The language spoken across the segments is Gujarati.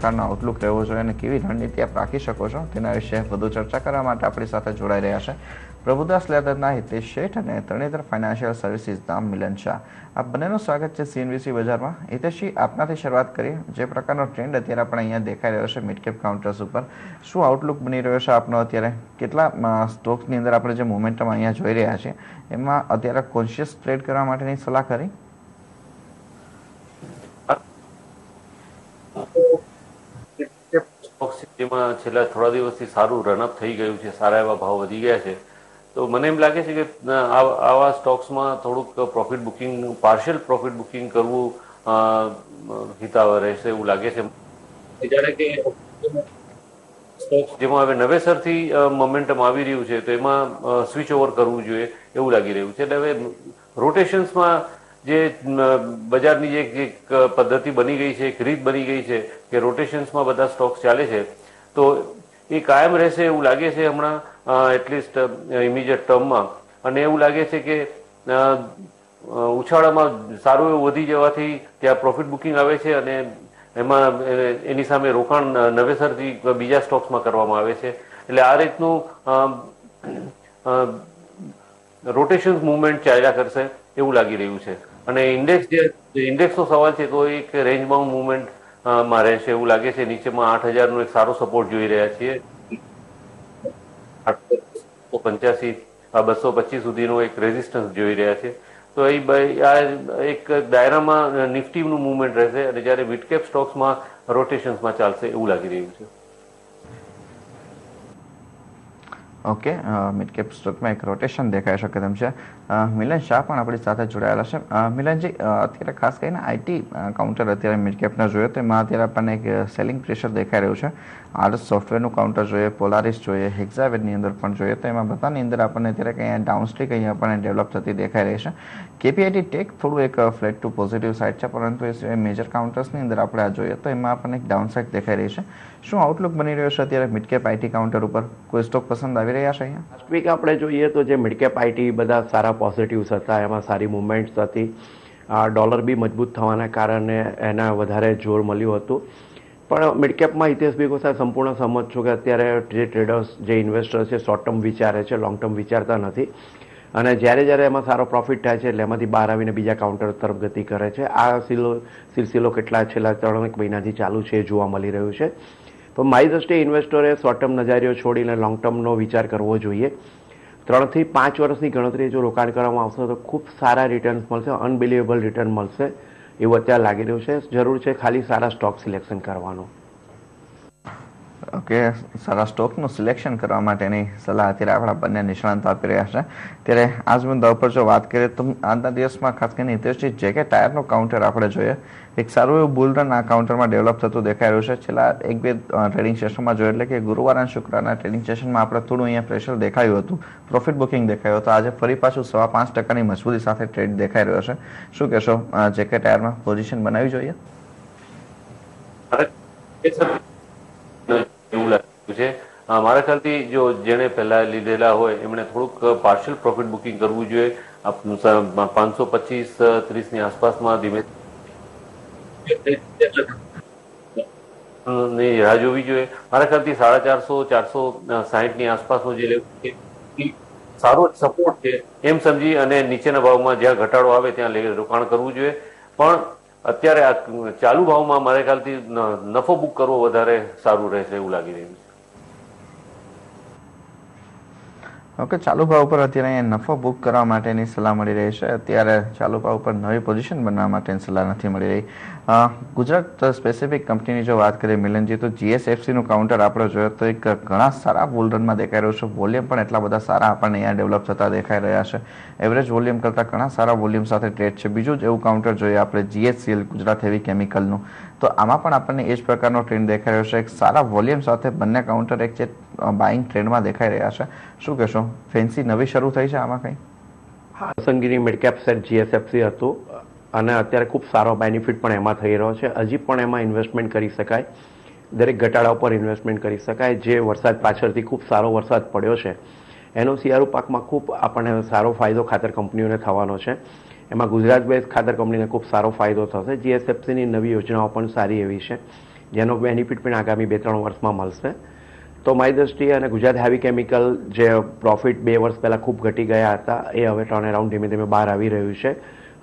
પ્રકારનો આઉટલુક રહેવો જોઈએ અને કેવી રણનીતિ આપ રાખી શકો છો તેના વિશે વધુ ચર્ચા કરવા માટે આપણી સાથે જોડાઈ રહ્યા છે પ્રભુદાસ લેદરના હિતેશ શેઠ અને તરણેતર ફાઇનાન્શિયલ નામ મિલન શાહ આપ બંનેનું સ્વાગત છે સીએનબીસી બજારમાં હિતેશજી આપનાથી શરૂઆત કરીએ જે પ્રકારનો ટ્રેન્ડ અત્યારે આપણે અહીંયા દેખાઈ રહ્યો છે મિડકેપ કાઉન્ટર્સ ઉપર શું આઉટલુક બની રહ્યો છે આપનો અત્યારે કેટલા સ્ટોક્સની અંદર આપણે જે મોમેન્ટમ અહીંયા જોઈ રહ્યા છે એમાં અત્યારે કોન્શિયસ ટ્રેડ કરવા માટેની સલાહ કરી જેમાં છેલ્લા થોડા દિવસથી સારું રનઅપ થઈ ગયું છે સારા એવા ભાવ વધી ગયા છે તો મને એમ લાગે છે કે આવા સ્ટોક્સમાં થોડુંક profit booking partial profit booking કરવું હિતાવ રહેશે એવું લાગે છે જ્યારે કે સ્ટોક્સ જેમાં હવે નવેસરથી મોમેન્ટમ આવી રહ્યું છે તો એમાં સ્વિચ ઓવર કરવું જોઈએ એવું લાગી રહ્યું છે એટલે હવે રોટેશન્સમાં જે બજારની જે એક પદ્ધતિ બની ગઈ છે એક રીત બની ગઈ છે કે રોટેશન્સમાં બધા સ્ટોક્સ ચાલે છે તો એ કાયમ રહેશે એવું લાગે છે હમણાં એટલીસ્ટ ઇમિડિયેટ ટર્મમાં અને એવું લાગે છે કે ઉછાળામાં સારું એવું વધી જવાથી ત્યાં પ્રોફિટ બુકિંગ આવે છે અને એમાં એની સામે રોકાણ નવેસરથી બીજા સ્ટોક્સમાં કરવામાં આવે છે એટલે આ રીતનું રોટેશન મુવમેન્ટ ચાલ્યા કરશે એવું લાગી રહ્યું છે અને ઇન્ડેક્સ જે ઇન્ડેક્સનો સવાલ છે તો એક રેન્જ બાઉન્ડ મુવમેન્ટ માં રહેશે એવું લાગે છે નીચેમાં આઠ હજારનો એક સારો સપોર્ટ જોઈ રહ્યા છીએ આઠસો પંચ્યાસી બસો પચીસ સુધીનો એક રેઝિસ્ટન્સ જોઈ રહ્યા છે તો એ આ એક દાયરામાં નિફ્ટીનું મુવમેન્ટ રહેશે અને જ્યારે મિડકેપ સ્ટોક્સમાં રોટેશન્સમાં ચાલશે એવું લાગી રહ્યું છે ઓકે મિડકેપ સ્ટોકમાં એક રોટેશન દેખાઈ શકે તેમ છે મિલન શાહ પણ આપણી સાથે જોડાયેલા છે મિલનજી અત્યારે ખાસ કરીને આઈટી કાઉન્ટર અત્યારે મિડકેપના જોઈએ તો એમાં અત્યારે આપણને એક સેલિંગ પ્રેશર દેખાઈ રહ્યું છે આરસ સોફ્ટવેરનું કાઉન્ટર જોઈએ પોલારિસ જોઈએ હેક્ઝાવેરની અંદર પણ જોઈએ તો એમાં બધાની અંદર આપણને અત્યારે કંઈ ડાઉનસ્ટ્રીક અહીંયા આપણને ડેવલપ થતી દેખાઈ રહી છે કેપીઆઈટી ટેક થોડું એક ફ્લેટ ટુ પોઝિટિવ સાઇડ છે પરંતુ એ મેજર કાઉન્ટર્સની અંદર આપણે આ જોઈએ તો એમાં આપણને એક ડાઉનસાઇડ દેખાઈ રહી છે શું આઉટલુક બની રહ્યો છે અત્યારે મિડકેપ કેપ આઈટી કાઉન્ટર ઉપર કોઈ સ્ટોક પસંદ આવી રહ્યા છે અહીંયા લાસ્ટ વીક આપણે જોઈએ તો જે મિડકેપ આઈટી બધા સારા પોઝિટિવ્સ હતા એમાં સારી મુવમેન્ટ્સ હતી ડોલર બી મજબૂત થવાના કારણે એના વધારે જોર મળ્યું હતું પણ મિડકેપમાં ઇતિહાસભાઈ સાહેબ સંપૂર્ણ સમજ છું કે અત્યારે જે ટ્રેડર્સ જે ઇન્વેસ્ટર્સ છે શોર્ટ ટર્મ વિચારે છે લોંગ ટર્મ વિચારતા નથી અને જ્યારે જ્યારે એમાં સારો પ્રોફિટ થાય છે એટલે એમાંથી બહાર આવીને બીજા કાઉન્ટર તરફ ગતિ કરે છે આ સિલસિલો કેટલા છેલ્લા ત્રણ એક મહિનાથી ચાલુ છે એ જોવા મળી રહ્યું છે તો મારી દ્રષ્ટિએ ઇન્વેસ્ટરે શોર્ટ ટર્મ નજારીઓ છોડીને લોંગ ટર્મનો વિચાર કરવો જોઈએ ત્રણથી પાંચ વર્ષની ગણતરી જો રોકાણ કરવામાં આવશે તો ખૂબ સારા રિટર્ન્સ મળશે અનબિલિવેબલ રિટર્ન મળશે એવું અત્યારે લાગી રહ્યું છે જરૂર છે ખાલી સારા સ્ટોક સિલેક્શન કરવાનું કે સારા સ્ટોકનું સિલેક્શન કરવા માટેની સલાહ અત્યારે આપણા બંને નિષ્ણાંત આપી રહ્યા છે ત્યારે આજ મુદ્દા ઉપર જો વાત કરીએ તો આજના દિવસમાં ખાસ કરીને ઇન્ટરેસ્ટિંગ જે કે ટાયરનું કાઉન્ટર આપણે જોઈએ એક સારું એવું બુલ રન આ કાઉન્ટરમાં ડેવલપ થતું દેખાઈ રહ્યું છે છેલ્લા એક બે ટ્રેડિંગ સેશનમાં જોયું એટલે કે ગુરુવાર અને શુક્રવારના ટ્રેડિંગ સેશનમાં આપણે થોડું અહીંયા પ્રેશર દેખાયું હતું પ્રોફિટ બુકિંગ દેખાયું હતું આજે ફરી પાછું સવા પાંચ ટકાની મજબૂતી સાથે ટ્રેડ દેખાઈ રહ્યો છે શું કહેશો જે કે ટાયરમાં પોઝિશન બનાવવી જોઈએ એવું લાગ્યું છે મારા ખ્યાલથી જો જેણે પહેલા લીધેલા હોય એમણે થોડુંક પાર્શિયલ પ્રોફિટ બુકિંગ કરવું જોઈએ પાંચસો પચીસ ત્રીસ ની આસપાસમાં ધીમે ની રાહ જોવી જોઈએ મારા ખ્યાલથી સાડા ચારસો ચારસો સાહીઠ ની આસપાસનો જે લેવલ છે સારો સપોર્ટ છે એમ સમજી અને નીચેના ભાવમાં જ્યાં ઘટાડો આવે ત્યાં રોકાણ કરવું જોઈએ પણ અત્યારે આ ચાલુ ભાવમાં મારે ખ્યાલથી નફો બુક કરવો વધારે સારું રહેશે એવું લાગી રહ્યું છે ઓકે ચાલુ ભાવ ઉપર અત્યારે અહીંયા નફો બુક કરવા માટેની સલાહ મળી રહી છે અત્યારે ચાલુ ભાવ ઉપર નવી પોઝિશન બનાવવા માટેની સલાહ નથી મળી રહી ગુજરાત સ્પેસિફિક કંપનીની જો વાત કરીએ મિલનજી તો જીએસએફસીનું કાઉન્ટર આપણે જોયો તો એક ઘણા સારા બુલ રનમાં દેખાઈ રહ્યો છે વોલ્યુમ પણ એટલા બધા સારા આપણને અહીંયા ડેવલપ થતા દેખાઈ રહ્યા છે એવરેજ વોલ્યુમ કરતાં ઘણા સારા વોલ્યુમ સાથે ટ્રેડ છે બીજું જ એવું કાઉન્ટર જોઈએ આપણે જીએચસીએલ ગુજરાત હેવી કેમિકલનું તો આમાં પણ આપણને એ જ પ્રકારનો ટ્રેન્ડ દેખાઈ રહ્યો છે એક સારા વોલ્યુમ સાથે બંને કાઉન્ટર એક છે બાઇંગ ટ્રેન્ડમાં દેખાઈ રહ્યા છે શું કહેશો ફેન્સી નવી શરૂ થઈ છે આમાં કંઈ હા સંગીરી મિડકેપ સેટ જીએસએફસી હતું અને અત્યારે ખૂબ સારો બેનિફિટ પણ એમાં થઈ રહ્યો છે હજી પણ એમાં ઇન્વેસ્ટમેન્ટ કરી શકાય દરેક ઘટાડા ઉપર ઇન્વેસ્ટમેન્ટ કરી શકાય જે વરસાદ પાછળથી ખૂબ સારો વરસાદ પડ્યો છે એનો શિયાળુ પાકમાં ખૂબ આપણને સારો ફાયદો ખાતર કંપનીઓને થવાનો છે એમાં ગુજરાત બેઝ ખાતર કંપનીને ખૂબ સારો ફાયદો થશે જીએસએફસીની નવી યોજનાઓ પણ સારી એવી છે જેનો બેનિફિટ પણ આગામી બે ત્રણ વર્ષમાં મળશે તો મારી દ્રષ્ટિએ અને ગુજરાત હેવી કેમિકલ જે પ્રોફિટ બે વર્ષ પહેલાં ખૂબ ઘટી ગયા હતા એ હવે ટર્ન અરાઉન્ડ ધીમે ધીમે બહાર આવી રહ્યું છે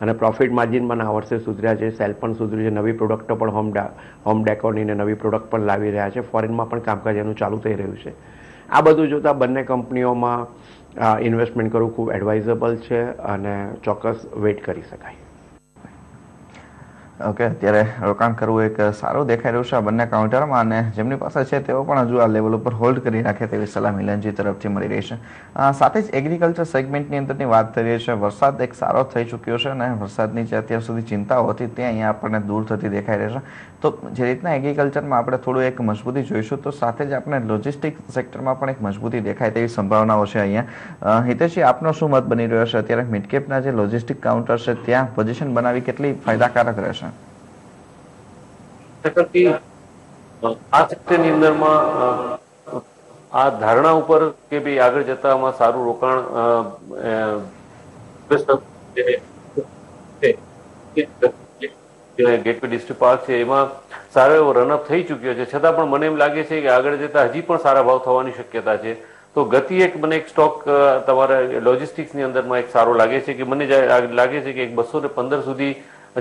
અને પ્રોફિટ માર્જિન પણ આ વર્ષે સુધર્યા છે સેલ પણ સુધર્યું છે નવી પ્રોડક્ટો પણ હોમ હોમ ડેકોરની નવી પ્રોડક્ટ પણ લાવી રહ્યા છે ફોરેનમાં પણ કામકાજ એનું ચાલુ થઈ રહ્યું છે આ બધું જોતાં બંને કંપનીઓમાં ઇન્વેસ્ટમેન્ટ કરવું ખૂબ એડવાઇઝેબલ છે અને ચોક્કસ વેઇટ કરી શકાય ઓકે અત્યારે રોકાણ કરવું એક સારું દેખાઈ રહ્યું છે આ બંને કાઉન્ટરમાં અને જેમની પાસે છે તેઓ પણ હજુ આ લેવલ ઉપર હોલ્ડ કરી રાખે તેવી સલાહ મિલનજી તરફથી મળી રહી છે સાથે જ એગ્રીકલ્ચર સેગમેન્ટની અંદરની વાત કરીએ છીએ વરસાદ એક સારો થઈ ચૂક્યો છે અને વરસાદની જે અત્યાર સુધી ચિંતાઓ હતી તે અહીંયા આપણને દૂર થતી દેખાઈ રહી છે તો જે રીતના એગ્રીકલ્ચરમાં આપણે થોડું એક મજબૂતી જોઈશું તો સાથે જ આપણે લોજિસ્ટિક સેક્ટરમાં પણ એક મજબૂતી દેખાય તેવી સંભાવનાઓ છે અહીંયા હિતેશજી આપનો શું મત બની રહ્યો છે અત્યારે મિડકેપના જે લોજિસ્ટિક કાઉન્ટર છે ત્યાં પોઝિશન બનાવી કેટલી ફાયદાકારક રહેશે ચક્રથી આ સેક્ટરની અંદરમાં આ ધારણા ઉપર કે ભાઈ આગળ જતા આમાં સારું રોકાણ ગેટવે ડિસ્ટ્રિક્ટ પાર્ક છે એમાં સારો એવો રનઅપ થઈ ચૂક્યો છે છતાં પણ મને એમ લાગે છે કે આગળ જતા હજી પણ સારા ભાવ થવાની શક્યતા છે તો ગતિ એક મને એક સ્ટોક તમારા લોજિસ્ટિક્સની અંદરમાં એક સારો લાગે છે કે મને લાગે છે કે એક બસો ને પંદર સુધી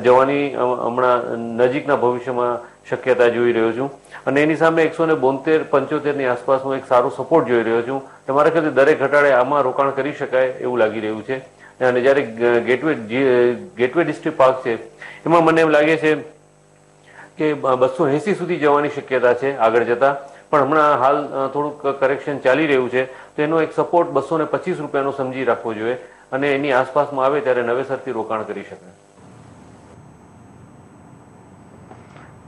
જવાની હમણાં નજીકના ભવિષ્યમાં શક્યતા જોઈ રહ્યો છું અને એની સામે એકસો ને બોતેર પંચોતેરની આસપાસ હું એક સારો સપોર્ટ જોઈ રહ્યો છું તમારે મારા દરેક ઘટાડે આમાં રોકાણ કરી શકાય એવું લાગી રહ્યું છે અને જ્યારે ગેટવે ગેટવે ડિસ્ટ્રિક્ટ પાર્ક છે એમાં મને એમ લાગે છે કે બસો એંસી સુધી જવાની શક્યતા છે આગળ જતા પણ હમણાં હાલ થોડુંક કરેક્શન ચાલી રહ્યું છે તો એનો એક સપોર્ટ બસો ને પચીસ રૂપિયાનો સમજી રાખવો જોઈએ અને એની આસપાસમાં આવે ત્યારે નવેસરથી રોકાણ કરી શકાય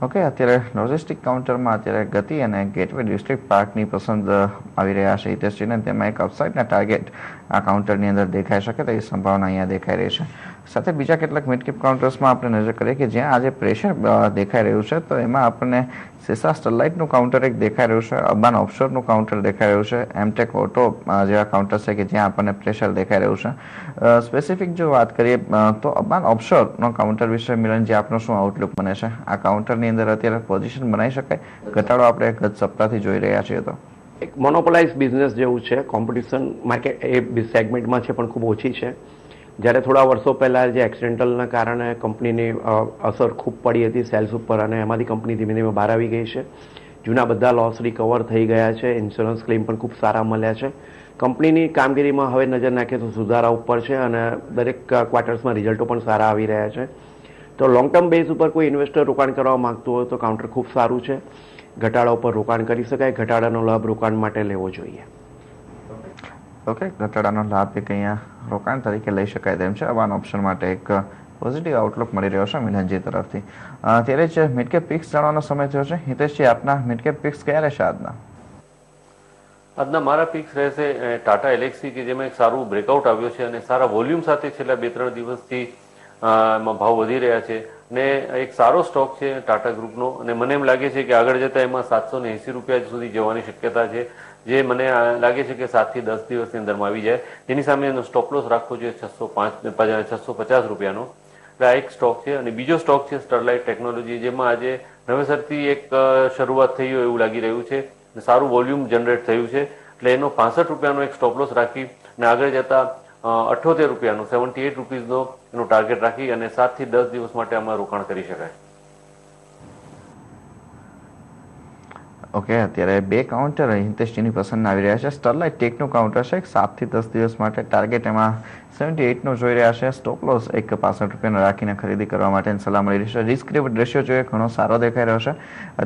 ઓકે અત્યારે લોજિસ્ટિક કાઉન્ટરમાં અત્યારે ગતિ અને ગેટવે ડિસ્ટ્રિક્ટ પાર્કની પસંદ આવી રહ્યા છે હિતેશજીને તેમાં એક અપસાઇડના ટાર્ગેટ આ કાઉન્ટરની અંદર દેખાઈ શકે તેવી સંભાવના અહીંયા દેખાઈ રહી છે સાથે બીજા કેટલાક મિડકેપ કાઉન્ટર્સમાં આપણે નજર કરીએ કે જ્યાં આજે પ્રેશર દેખાઈ રહ્યું છે તો એમાં આપણને સિસા સ્ટરલાઇટનું કાઉન્ટર એક દેખાઈ રહ્યું છે અબાન ઓફશોરનું કાઉન્ટર દેખાઈ રહ્યું છે એમટેક ઓટો જેવા કાઉન્ટર છે કે જ્યાં આપણને પ્રેશર દેખાઈ રહ્યું છે સ્પેસિફિક જો વાત કરીએ તો અબાન ઓફશોરનો કાઉન્ટર વિશે મિલન જે આપણો શું આઉટલુક બને છે આ કાઉન્ટરની અંદર અત્યારે પોઝિશન બનાવી શકાય ઘટાડો આપણે ગત સપ્તાહથી જોઈ રહ્યા છીએ તો એક મોનોપોલાઇઝ બિઝનેસ જેવું છે કોમ્પિટિશન માર્કેટ એ સેગમેન્ટમાં છે પણ ખૂબ ઓછી છે જ્યારે થોડા વર્ષો પહેલાં જે એક્સિડેન્ટલના કારણે કંપનીની અસર ખૂબ પડી હતી સેલ્સ ઉપર અને એમાંથી કંપની ધીમે ધીમે બહાર આવી ગઈ છે જૂના બધા લોસ રિકવર થઈ ગયા છે ઇન્સ્યોરન્સ ક્લેમ પણ ખૂબ સારા મળ્યા છે કંપનીની કામગીરીમાં હવે નજર નાખે તો સુધારા ઉપર છે અને દરેક ક્વાર્ટર્સમાં રિઝલ્ટો પણ સારા આવી રહ્યા છે તો લોંગ ટર્મ બેઝ ઉપર કોઈ ઇન્વેસ્ટર રોકાણ કરવા માગતું હોય તો કાઉન્ટર ખૂબ સારું છે ઘટાડા ઉપર રોકાણ કરી શકાય ઘટાડાનો લાભ રોકાણ માટે લેવો જોઈએ ઓકે ઘટાડાનો લાભ એક અહીંયા રોકાણ તરીકે લઈ શકાય તેમ છે આવા ઓપ્શન માટે એક પોઝિટિવ આઉટલુક મળી રહ્યો છે મિલનજી તરફથી ત્યારે જ મિડકેપ પિક્સ જાણવાનો સમય થયો છે હિતેશજી આપના મિડકેપ પિક્સ કયા રહેશે આજના આજના મારા પિક્સ રહેશે ટાટા એલેક્સી કે જેમાં એક સારું બ્રેકઆઉટ આવ્યો છે અને સારા વોલ્યુમ સાથે છેલ્લા બે ત્રણ દિવસથી માં ભાવ વધી રહ્યા છે ને એક સારો સ્ટોક છે ટાટા ગ્રુપનો અને મને એમ લાગે છે કે આગળ જતા એમાં સાતસો ને એંસી રૂપિયા સુધી જવાની શક્યતા છે જે મને લાગે છે કે સાતથી દસ દિવસની અંદરમાં આવી જાય તેની સામે એનો સ્ટોપ લોસ રાખવો જોઈએ છસો પાંચ છસો પચાસ રૂપિયાનો એટલે આ એક સ્ટોક છે અને બીજો સ્ટોક છે સ્ટરલાઇટ ટેકનોલોજી જેમાં આજે નવેસરથી એક શરૂઆત થઈ હોય એવું લાગી રહ્યું છે સારું વોલ્યુમ જનરેટ થયું છે એટલે એનો પાસઠ રૂપિયાનો એક સ્ટોપ લોસ રાખી અને આગળ જતા અઠ્યોતેર રૂપિયાનો સેવન્ટી એટ રૂપીઝનો એનો ટાર્ગેટ રાખી અને સાતથી દસ દિવસ માટે આમાં રોકાણ કરી શકાય ઓકે અત્યારે બે કાઉન્ટર હિતેશજીની પસંદ આવી રહ્યા છે સ્ટરલાઇટ ટેકનું કાઉન્ટર છે સાતથી દસ દિવસ માટે ટાર્ગેટ એમાં સેવન્ટી એટનું જોઈ રહ્યા છે સ્ટોપ લોસ એક પાસઠ રૂપિયાનો રાખીને ખરીદી કરવા માટેની સલાહ મળી રહી છે રિસ્ક રેશિયો જોઈએ ઘણો સારો દેખાઈ રહ્યો છે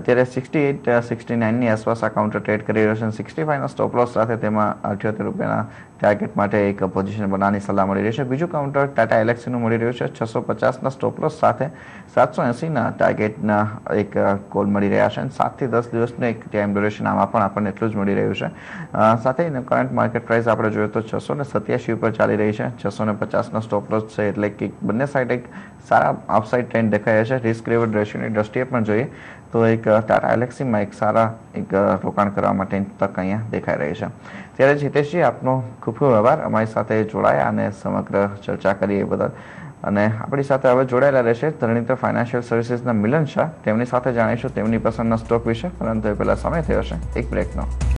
અત્યારે સિક્સટી એટ સિક્સટી નાઇનની આસપાસ આ કાઉન્ટર ટ્રેડ કરી રહ્યો છે સિક્સટી ફાઇવના સ્ટોપ લોસ સાથે તેમાં અઠ્યોતેર રૂપિયાના ટાર્ગેટ માટે એક પોઝિશન બનાવવાની સલાહ મળી રહી છે બીજું કાઉન્ટર ટાટા એલેક્સીનું મળી રહ્યું છે છસો પચાસના સ્ટોપલોસ સાથે સાતસો એંસીના ટાર્ગેટના એક કોલ મળી રહ્યા છે અને સાતથી દસ દિવસનું એક ટાઈમ ડ્યુરેશન આમાં પણ આપણને એટલું જ મળી રહ્યું છે સાથે કરંટ માર્કેટ પ્રાઇસ આપણે જોઈએ તો છસો ને સત્યાસી ઉપર ચાલી રહી છે છસો ને પચાસનો સ્ટોપલોસ છે એટલે કે બંને સાઈડ એક સારા અપસાઇડ ટ્રેન્ડ દેખાય છે રિસ્ક રિવર્ડ રેશિયોની દ્રષ્ટિએ પણ જોઈએ તો એક ટાટા એલેક્સીમાં એક સારા એક રોકાણ કરવા માટે તક અહીંયા દેખાઈ રહી છે ત્યારે જીતેશજી આપનો ખૂબ ખૂબ આભાર અમારી સાથે જોડાયા અને સમગ્ર ચર્ચા કરી એ બદલ અને આપણી સાથે હવે જોડાયેલા રહેશે ધરણીતર ફાઇનાન્શિયલ સર્વિસીસના મિલન શાહ તેમની સાથે જાણીશું તેમની પસંદના સ્ટોક વિશે પરંતુ એ પહેલાં સમય થયો છે એક બ્રેકનો